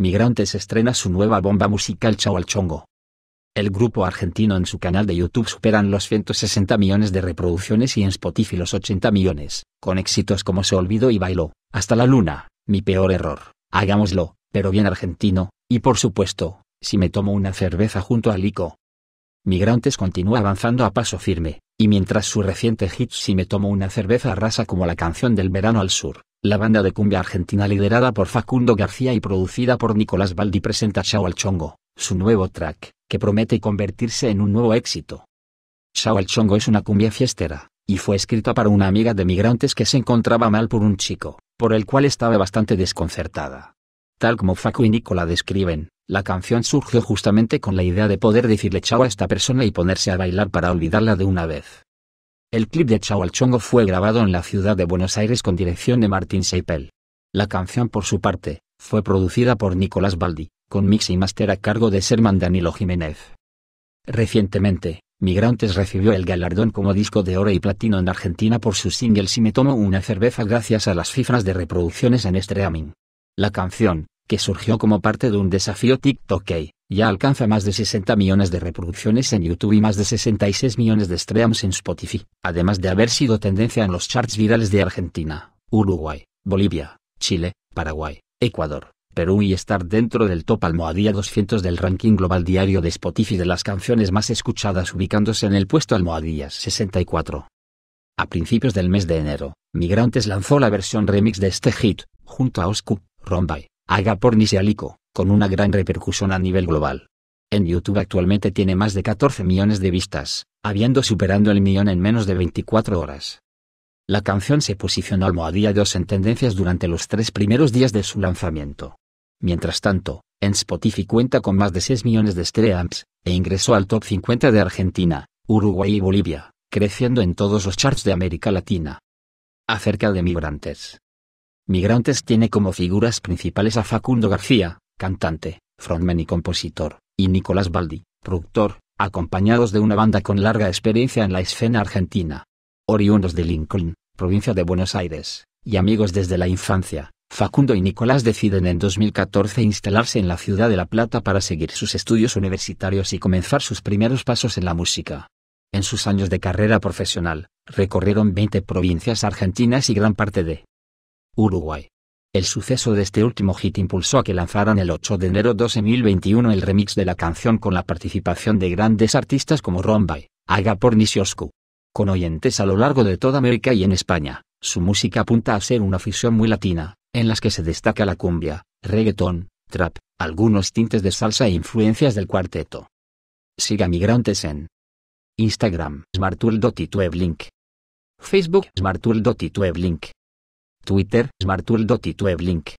Migrantes estrena su nueva bomba musical Chao al Chongo. El grupo argentino en su canal de YouTube superan los 160 millones de reproducciones y en Spotify los 80 millones, con éxitos como Se Olvidó y Bailó, Hasta la Luna, Mi Peor Error, Hagámoslo, pero bien argentino, y por supuesto, si me tomo una cerveza junto al Lico. Migrantes continúa avanzando a paso firme, y mientras su reciente hit Si me tomo una cerveza arrasa como la canción del verano al sur, la banda de cumbia argentina liderada por Facundo García y producida por Nicolás Baldi presenta Chao al Chongo, su nuevo track, que promete convertirse en un nuevo éxito. Chao al Chongo es una cumbia fiestera, y fue escrita para una amiga de migrantes que se encontraba mal por un chico, por el cual estaba bastante desconcertada. Tal como Facu y Nicola describen, la canción surgió justamente con la idea de poder decirle chao a esta persona y ponerse a bailar para olvidarla de una vez. El clip de Chao al Chongo fue grabado en la ciudad de Buenos Aires con dirección de Martín Seipel. La canción por su parte, fue producida por Nicolás Baldi, con mix y master a cargo de Serman Danilo Jiménez. Recientemente, Migrantes recibió el galardón como disco de oro y platino en Argentina por su single Si me tomo una cerveza gracias a las cifras de reproducciones en streaming. La canción, que surgió como parte de un desafío TikTok ya alcanza más de 60 millones de reproducciones en YouTube y más de 66 millones de streams en Spotify, además de haber sido tendencia en los charts virales de Argentina, Uruguay, Bolivia, Chile, Paraguay, Ecuador, Perú y estar dentro del top almohadilla 200 del ranking global diario de Spotify de las canciones más escuchadas ubicándose en el puesto almohadías 64. A principios del mes de enero, Migrantes lanzó la versión remix de este hit, junto a Oscu, Rombay, Haga por Sealico, con una gran repercusión a nivel global. En YouTube actualmente tiene más de 14 millones de vistas, habiendo superando el millón en menos de 24 horas. La canción se posicionó almohadilla 2 en tendencias durante los tres primeros días de su lanzamiento. Mientras tanto, en Spotify cuenta con más de 6 millones de streams, e ingresó al top 50 de Argentina, Uruguay y Bolivia, creciendo en todos los charts de América Latina. Acerca de migrantes. Migrantes tiene como figuras principales a Facundo García, cantante, frontman y compositor, y Nicolás Baldi, productor, acompañados de una banda con larga experiencia en la escena argentina. Oriundos de Lincoln, provincia de Buenos Aires, y amigos desde la infancia, Facundo y Nicolás deciden en 2014 instalarse en la ciudad de La Plata para seguir sus estudios universitarios y comenzar sus primeros pasos en la música. En sus años de carrera profesional, recorrieron 20 provincias argentinas y gran parte de Uruguay. El suceso de este último hit impulsó a que lanzaran el 8 de enero de 2021 el remix de la canción con la participación de grandes artistas como Rombay, por Nisioscu. Con oyentes a lo largo de toda América y en España, su música apunta a ser una fusión muy latina, en las que se destaca la cumbia, reggaeton, trap, algunos tintes de salsa e influencias del cuarteto. Siga Migrantes en Instagram web e Facebook web Twitter, Bartoldo